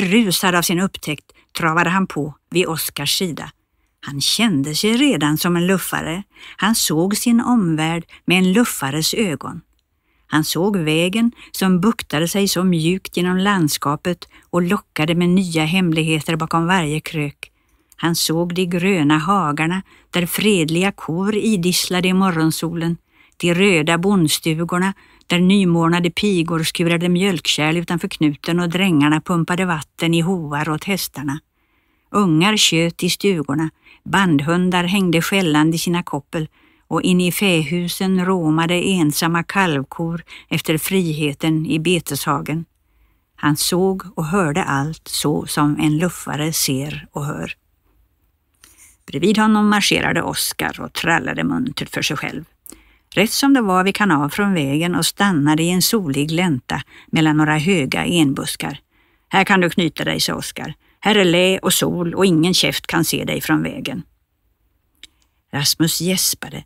Berusad av sin upptäckt travade han på vid Oskars sida. Han kände sig redan som en luffare. Han såg sin omvärld med en luffares ögon. Han såg vägen som buktade sig så mjukt genom landskapet och lockade med nya hemligheter bakom varje krök. Han såg de gröna hagarna där fredliga kor idisslade i morgonsolen, de röda bondstugorna där nymornade pigor skurade mjölkkärl utanför knuten och drängarna pumpade vatten i hovar åt hästarna. Ungar tjöt i stugorna, bandhundar hängde skällande i sina koppel och inne i fähusen råmade ensamma kalvkor efter friheten i beteshagen. Han såg och hörde allt så som en luffare ser och hör. Bredvid honom marscherade Oskar och trallade muntert för sig själv. Rätt som det var vi kan av från vägen och stannade i en solig glänta mellan några höga enbuskar. Här kan du knyta dig, sa Oskar. Här är lä och sol och ingen käft kan se dig från vägen. Rasmus gäspade,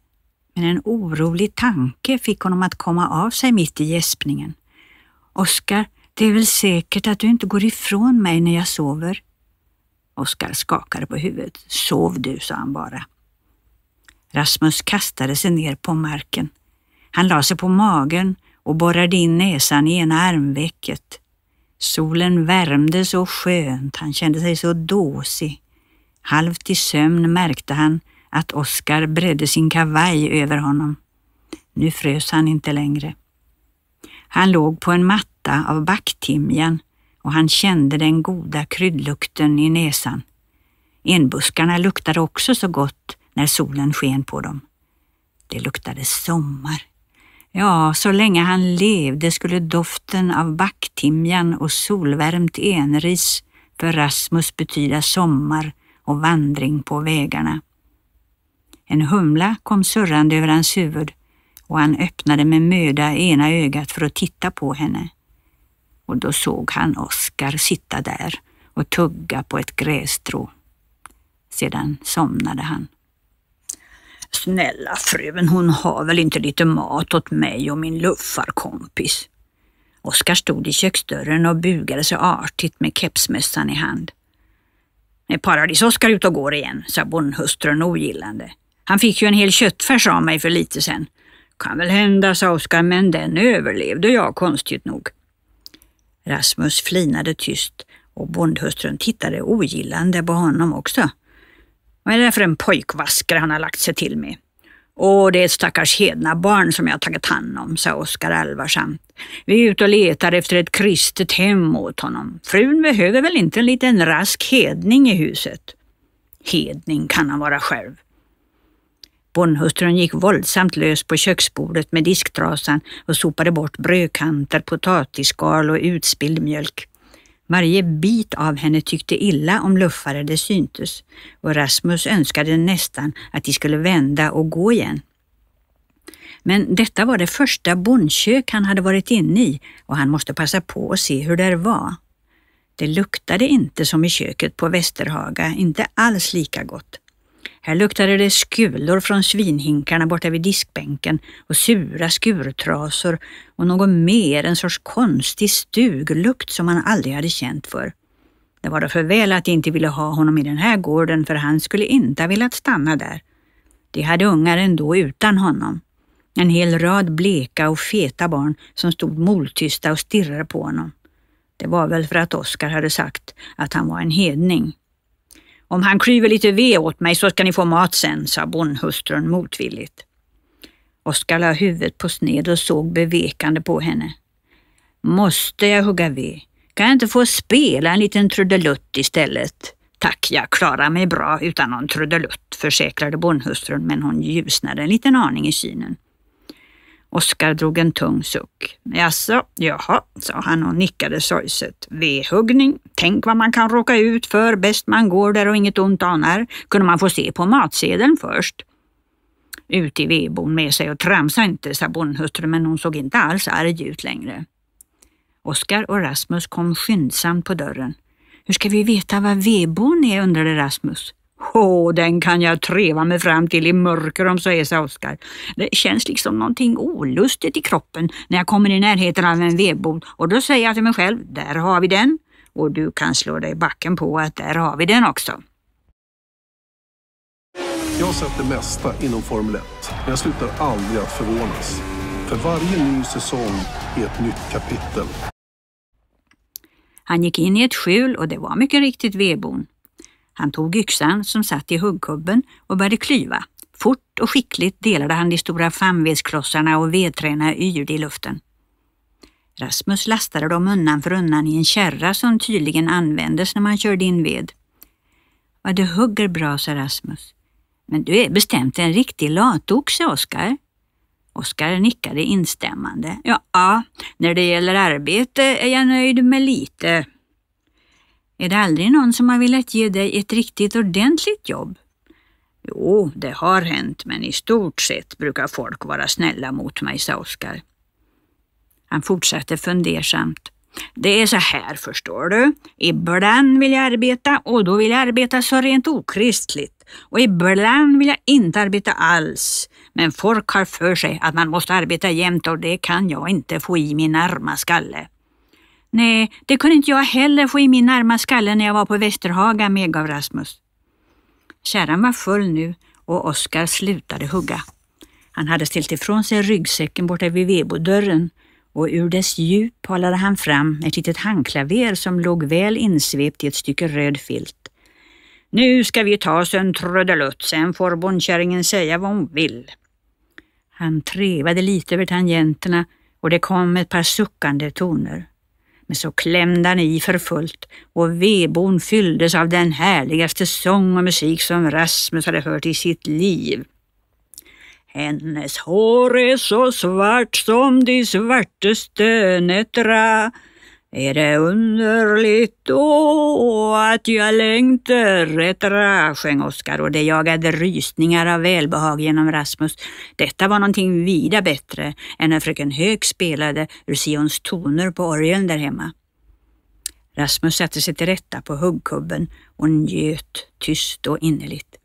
men en orolig tanke fick honom att komma av sig mitt i gäspningen. Oskar, det är väl säkert att du inte går ifrån mig när jag sover? Oskar skakade på huvudet. Sov du, sa han bara. Rasmus kastade sig ner på marken. Han lade sig på magen och borrade in näsan i ena armvecket. Solen värmde så skönt, han kände sig så dåsig. Halvt i sömn märkte han att Oskar bredde sin kavaj över honom. Nu frös han inte längre. Han låg på en matta av backtimjan och han kände den goda kryddlukten i näsan. Enbuskarna luktade också så gott när solen sken på dem. Det luktade sommar. Ja, så länge han levde skulle doften av backtimjan och solvärmt enris för Rasmus betyda sommar och vandring på vägarna. En humla kom surrande över hans huvud och han öppnade med möda ena ögat för att titta på henne. Och då såg han Oskar sitta där och tugga på ett grässtrå. Sedan somnade han. Snälla frun, hon har väl inte lite mat åt mig och min luffarkompis? Oskar stod i köksdörren och bugade sig artigt med kepsmössan i hand. Är Paradis-Oskar ute och går igen, sa bondhustrun ogillande. Han fick ju en hel köttfärs av mig för lite sen. Kan väl hända, sa Oskar, men den överlevde jag konstigt nog. Rasmus flinade tyst och bondhustrun tittade ogillande på honom också. Vad är det för en pojkvasker han har lagt sig till med? Åh, det är ett stackars barn som jag har tagit hand om, sa Oskar allvarsamt. Vi är ute och letar efter ett kristet hem åt honom. Frun behöver väl inte en liten rask hedning i huset? Hedning kan han vara själv. Bonnhustrun gick våldsamt lös på köksbordet med disktrasan och sopade bort brödkanter, potatisskal och utspilld mjölk. Varje bit av henne tyckte illa om luffare det syntes och Rasmus önskade nästan att de skulle vända och gå igen. Men detta var det första bondkök han hade varit inne i och han måste passa på att se hur det var. Det luktade inte som i köket på Västerhaga, inte alls lika gott. Här luktade det skulor från svinhinkarna borta vid diskbänken och sura skurtrasor och något mer, en sorts konstig stuglukt som han aldrig hade känt för. Det var då för väl att de inte ville ha honom i den här gården för han skulle inte ha velat stanna där. De hade ungar ändå utan honom. En hel rad bleka och feta barn som stod moltysta och stirrade på honom. Det var väl för att Oskar hade sagt att han var en hedning. Om han klyver lite ved åt mig så ska ni få mat sen, sa bondhustrun motvilligt. Oskar la huvudet på sned och såg bevekande på henne. Måste jag hugga ved? Kan jag inte få spela en liten trudelutt istället? Tack, jag klarar mig bra utan någon trudelutt, försäkrade bondhustrun men hon ljusnade en liten aning i synen. Oskar drog en tung suck. Jaså, jaha, sa han och nickade sorgset. Vedhuggning, tänk vad man kan råka ut för bäst man går där och inget ont anar, kunde man få se på matsedeln först. Ut i vedbon med sig och tramsa inte, sa bondhustrun, men hon såg inte alls arg ut längre. Oskar och Rasmus kom skyndsamt på dörren. Hur ska vi veta vad vedbon är, undrade Rasmus. Åh, den kan jag treva mig fram till i mörker om så är, sa Oskar. Det känns liksom någonting olustigt i kroppen när jag kommer i närheten av en vedbod och då säger jag till mig själv, där har vi den. Och du kan slå dig backen på att där har vi den också. Jag har sett det mesta inom Formel 1, men jag slutar aldrig att förvånas. För varje ny säsong är ett nytt kapitel. Han gick in i ett skjul och det var mycket riktigt vedbon. Han tog yxan som satt i huggkubben och började klyva. Fort och skickligt delade han de stora framvedsklossarna och vedträna yr i luften. Rasmus lastade dem undan för undan i en kärra som tydligen användes när man körde in ved. Vad du hugger bra, sa Rasmus. Men du är bestämt en riktig latoxe, Oskar. Oskar nickade instämmande. Ja, när det gäller arbete är jag nöjd med lite, är det aldrig någon som har velat ge dig ett riktigt ordentligt jobb? Jo, det har hänt, men i stort sett brukar folk vara snälla mot mig, sa Oskar. Han fortsatte fundersamt. Det är så här, förstår du. Ibland vill jag arbeta och då vill jag arbeta så rent okristligt. Och ibland vill jag inte arbeta alls. Men folk har för sig att man måste arbeta jämt och det kan jag inte få i min arma skalle. Nej, det kunde inte jag heller få i min arma skalle när jag var på Västerhaga, medgav Rasmus. Kärran var full nu och Oskar slutade hugga. Han hade ställt ifrån sig ryggsäcken borta vid vedbodörren och ur dess djup halade han fram ett litet handklaver som låg väl insvept i ett stycke röd filt. Nu ska vi ta oss en trudelutt, sen får bondkärringen säga vad hon vill. Han trevade lite över tangenterna och det kom ett par suckande toner. Men så klämde han i för fullt och vedboden fylldes av den härligaste sång och musik som Rasmus hade hört i sitt liv. Hennes hår är så svart som de svartaste nätterna är det underligt då att jag längtar efter, sjöng Oskar och det jagade rysningar av välbehag genom Rasmus. Detta var någonting vida bättre än när fröken Hög spelade ur Sions toner på orgeln där hemma. Rasmus satte sig till rätta på huggkubben och njöt tyst och innerligt.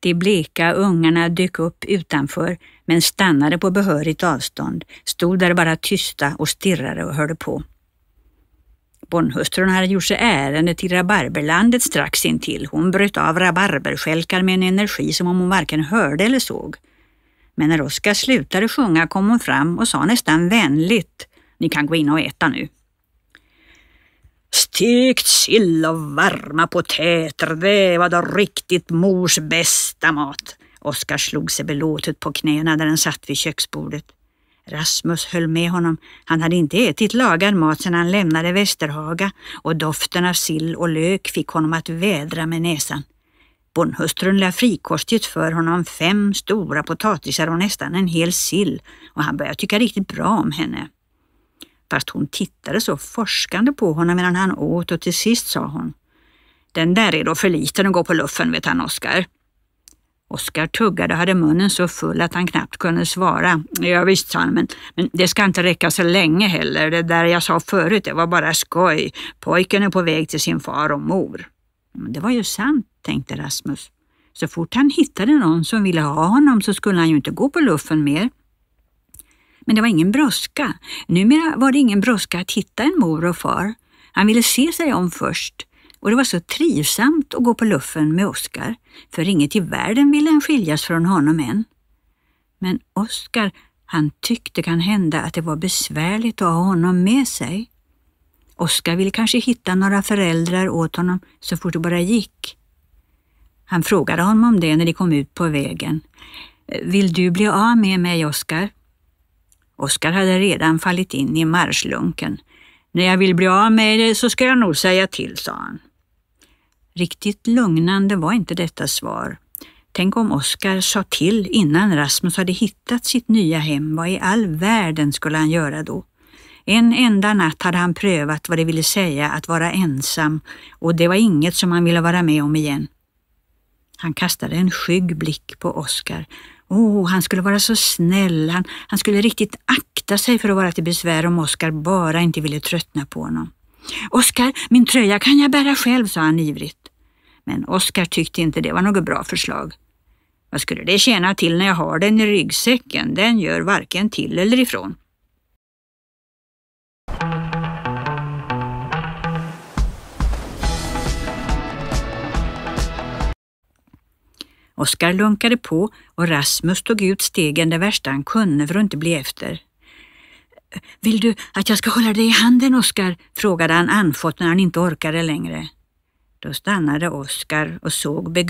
De bleka ungarna dök upp utanför men stannade på behörigt avstånd, stod där bara tysta och stirrade och hörde på bonhustrun hade gjort sig ärende till rabarberlandet strax intill. Hon bröt av rabarberskälkar med en energi som om hon varken hörde eller såg. Men när Oskar slutade sjunga kom hon fram och sa nästan vänligt, ni kan gå in och äta nu. Stekt sill och varma potäter, det var då riktigt mors bästa mat. Oskar slog sig belåtet på knäna där han satt vid köksbordet. Rasmus höll med honom. Han hade inte ätit lagad mat sedan han lämnade Västerhaga och doften av sill och lök fick honom att vädra med näsan. Bonhustrun lade frikostigt för honom fem stora potatisar och nästan en hel sill och han började tycka riktigt bra om henne. Fast hon tittade så forskande på honom medan han åt och till sist sa hon Den där är då för liten att gå på luffen vet han Oskar. Oskar tuggade och hade munnen så full att han knappt kunde svara. Ja, visst, sa han, men, men det ska inte räcka så länge heller. Det där jag sa förut, det var bara skoj. Pojken är på väg till sin far och mor. Men det var ju sant, tänkte Rasmus. Så fort han hittade någon som ville ha honom så skulle han ju inte gå på luffen mer. Men det var ingen brådska. Numera var det ingen brådska att hitta en mor och far. Han ville se sig om först och det var så trivsamt att gå på luffen med Oskar, för inget i världen ville han skiljas från honom än. Men Oskar, han tyckte kan hända att det var besvärligt att ha honom med sig. Oskar ville kanske hitta några föräldrar åt honom så fort det bara gick. Han frågade honom om det när de kom ut på vägen. Vill du bli av med mig, Oskar? Oskar hade redan fallit in i marschlunken. När jag vill bli av med dig så ska jag nog säga till, sa han. Riktigt lugnande var inte detta svar. Tänk om Oskar sa till innan Rasmus hade hittat sitt nya hem. Vad i all världen skulle han göra då? En enda natt hade han prövat vad det ville säga att vara ensam och det var inget som han ville vara med om igen. Han kastade en skygg blick på Oskar. Åh, oh, han skulle vara så snäll. Han, han skulle riktigt akta sig för att vara till besvär om Oskar bara inte ville tröttna på honom. Oskar, min tröja kan jag bära själv, sa han ivrigt. Men Oskar tyckte inte det var något bra förslag. Vad skulle det tjäna till när jag har den i ryggsäcken? Den gör varken till eller ifrån. Oskar lunkade på och Rasmus tog ut stegen det värsta han kunde för att inte bli efter. Vill du att jag ska hålla dig i handen, Oskar? frågade han anfått när han inte orkade längre. Då stannade Oskar och såg begravningen.